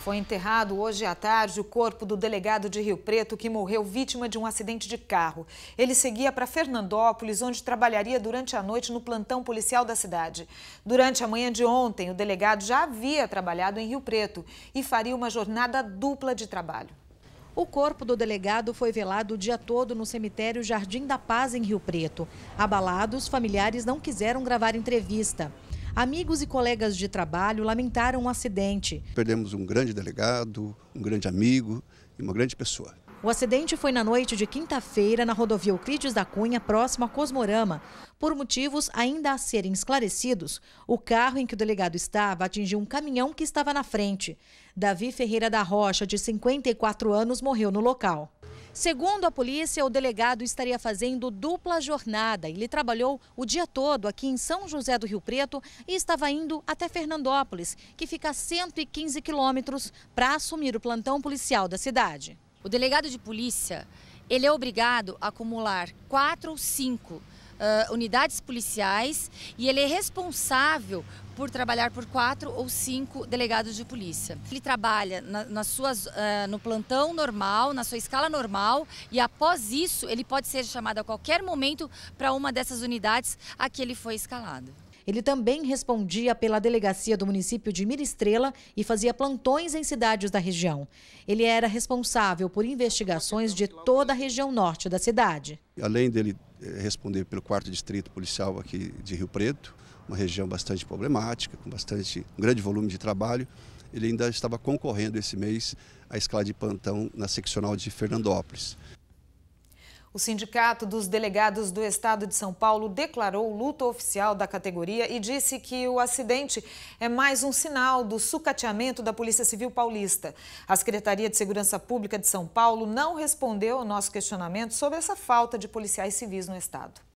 Foi enterrado hoje à tarde o corpo do delegado de Rio Preto que morreu vítima de um acidente de carro. Ele seguia para Fernandópolis, onde trabalharia durante a noite no plantão policial da cidade. Durante a manhã de ontem, o delegado já havia trabalhado em Rio Preto e faria uma jornada dupla de trabalho. O corpo do delegado foi velado o dia todo no cemitério Jardim da Paz, em Rio Preto. Abalados, familiares não quiseram gravar entrevista. Amigos e colegas de trabalho lamentaram o um acidente. Perdemos um grande delegado, um grande amigo e uma grande pessoa. O acidente foi na noite de quinta-feira na rodovia Euclides da Cunha, próximo a Cosmorama. Por motivos ainda a serem esclarecidos, o carro em que o delegado estava atingiu um caminhão que estava na frente. Davi Ferreira da Rocha, de 54 anos, morreu no local. Segundo a polícia, o delegado estaria fazendo dupla jornada. Ele trabalhou o dia todo aqui em São José do Rio Preto e estava indo até Fernandópolis, que fica a 115 quilômetros, para assumir o plantão policial da cidade. O delegado de polícia ele é obrigado a acumular quatro ou cinco uh, unidades policiais e ele é responsável por trabalhar por quatro ou cinco delegados de polícia. Ele trabalha na, nas suas, uh, no plantão normal, na sua escala normal, e após isso ele pode ser chamado a qualquer momento para uma dessas unidades a que ele foi escalado. Ele também respondia pela delegacia do município de Mirestrela e fazia plantões em cidades da região. Ele era responsável por investigações de toda a região norte da cidade. Além dele eh, responder pelo quarto distrito policial aqui de Rio Preto, uma região bastante problemática, com bastante um grande volume de trabalho, ele ainda estava concorrendo esse mês à escala de plantão na seccional de Fernandópolis. O Sindicato dos Delegados do Estado de São Paulo declarou luta oficial da categoria e disse que o acidente é mais um sinal do sucateamento da Polícia Civil Paulista. A Secretaria de Segurança Pública de São Paulo não respondeu ao nosso questionamento sobre essa falta de policiais civis no Estado.